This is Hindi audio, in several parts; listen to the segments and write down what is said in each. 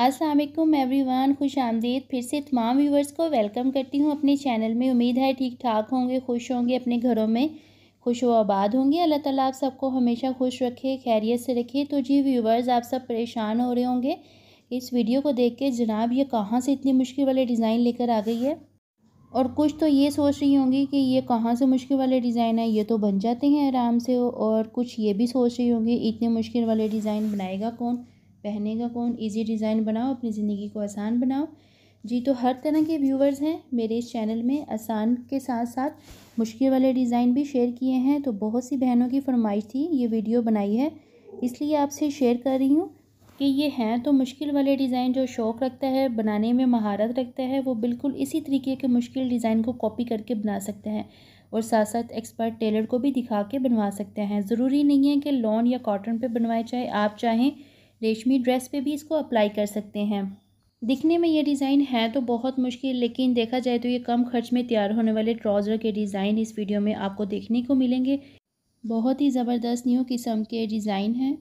असलम एवरी वन खुश आमदीद फिर से तमाम व्यूवर्स को वेलकम करती हूँ अपने चैनल में उम्मीद है ठीक ठाक होंगे खुश होंगे अपने घरों में खुश व आबाद होंगे अल्लाह ताला आप सबको हमेशा खुश रखे खैरियत से रखे तो जी व्यूवर्स आप सब परेशान हो रहे होंगे इस वीडियो को देख के जनाब ये कहाँ से इतनी मुश्किल वाले डिज़ाइन लेकर आ गई है और कुछ तो ये सोच रही होंगी कि ये कहाँ से मुश्किल वाले डिज़ाइन है ये तो बन जाते हैं आराम से और कुछ ये भी सोच रही होंगी इतने मुश्किल वाले डिज़ाइन बनाएगा कौन पहने का कौन इजी डिज़ाइन बनाओ अपनी ज़िंदगी को आसान बनाओ जी तो हर तरह के व्यूवर्स हैं मेरे इस चैनल में आसान के साथ साथ मुश्किल वाले डिज़ाइन भी शेयर किए हैं तो बहुत सी बहनों की फरमाइश थी ये वीडियो बनाई है इसलिए आपसे शेयर कर रही हूँ कि ये हैं तो मुश्किल वाले डिज़ाइन जो शौक़ रखता है बनाने में महारत रखता है वो बिल्कुल इसी तरीके के मुश्किल डिज़ाइन को कॉपी करके बना सकते हैं और साथ साथ एक्सपर्ट टेलर को भी दिखा के बनवा सकते हैं ज़रूरी नहीं है कि लॉन या कॉटन पे बनवाए चाहे आप चाहें रेशमी ड्रेस पे भी इसको अप्लाई कर सकते हैं दिखने में ये डिज़ाइन है तो बहुत मुश्किल लेकिन देखा जाए तो ये कम खर्च में तैयार होने वाले ट्राउज़र के डिज़ाइन इस वीडियो में आपको देखने को मिलेंगे बहुत ही ज़बरदस्त न्यू किस्म के डिज़ाइन हैं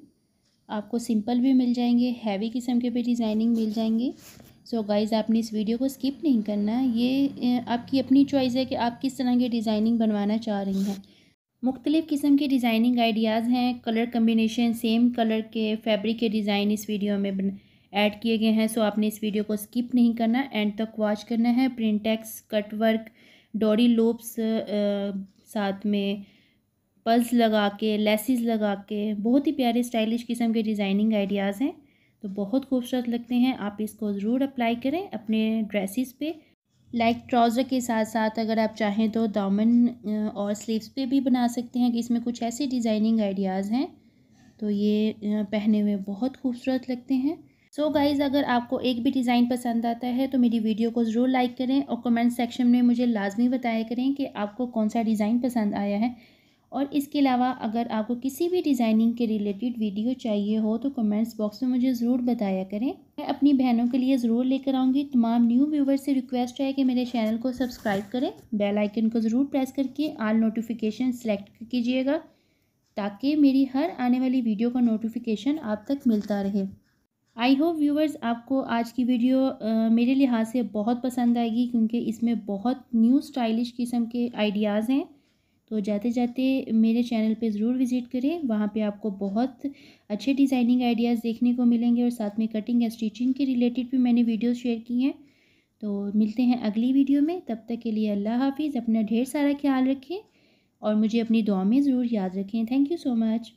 आपको सिंपल भी मिल जाएंगे हैवी किस्म के भी डिज़ाइनिंग मिल जाएंगे सो so गाइज़ आपने इस वीडियो को स्किप नहीं करना ये आपकी अपनी चॉइस है कि आप किस तरह की डिज़ाइनिंग बनवाना चाह रही हैं मुख्तलिफ़ किस्म के डिज़ाइनिंग आइडियाज़ हैं कलर कम्बिनेशन सेम कलर के फैब्रिक के डिज़ाइन इस वीडियो में ऐड किए गए हैं सो आपने इस वीडियो को स्किप नहीं करना एंड तक वॉच करना है प्रिंटेक्स कटवर्क डोरी लोप्स साथ में पल्स लगा के लेसिस लगा के बहुत ही प्यारे स्टाइलिश किस्म के डिज़ाइनिंग आइडियाज़ हैं तो बहुत खूबसूरत लगते हैं आप इसको ज़रूर अप्लाई करें अपने ड्रेसिस पे लाइक ट्राउज़र के साथ साथ अगर आप चाहें तो दामन और स्लीव्स पे भी बना सकते हैं कि इसमें कुछ ऐसे डिज़ाइनिंग आइडियाज़ हैं तो ये पहने में बहुत खूबसूरत लगते हैं सो so गाइज़ अगर आपको एक भी डिज़ाइन पसंद आता है तो मेरी वीडियो को ज़रूर लाइक करें और कमेंट सेक्शन में मुझे लाजमी बताया करें कि आपको कौन सा डिज़ाइन पसंद आया है और इसके अलावा अगर आपको किसी भी डिज़ाइनिंग के रिलेटेड वीडियो चाहिए हो तो कमेंट्स बॉक्स में मुझे ज़रूर बताया करें मैं अपनी बहनों के लिए ज़रूर लेकर आऊँगी तमाम न्यू व्यूवर से रिक्वेस्ट है कि मेरे चैनल को सब्सक्राइब करें बेल आइकन को ज़रूर प्रेस करके आल नोटिफिकेशन सेलेक्ट कीजिएगा ताकि मेरी हर आने वाली वीडियो का नोटिफिकेशन आप तक मिलता रहे आई होप व्यूवर्स आपको आज की वीडियो आ, मेरे लिहाज से बहुत पसंद आएगी क्योंकि इसमें बहुत न्यू स्टाइलिश किस्म के आइडियाज़ हैं तो जाते जाते मेरे चैनल पे ज़रूर विज़िट करें वहाँ पे आपको बहुत अच्छे डिज़ाइनिंग आइडियाज़ देखने को मिलेंगे और साथ में कटिंग या स्टिचिंग के रिलेटेड भी मैंने वीडियोस शेयर की हैं तो मिलते हैं अगली वीडियो में तब तक के लिए अल्लाह हाफिज़ अपना ढेर सारा ख्याल रखें और मुझे अपनी दुआ में ज़रूर याद रखें थैंक यू सो मच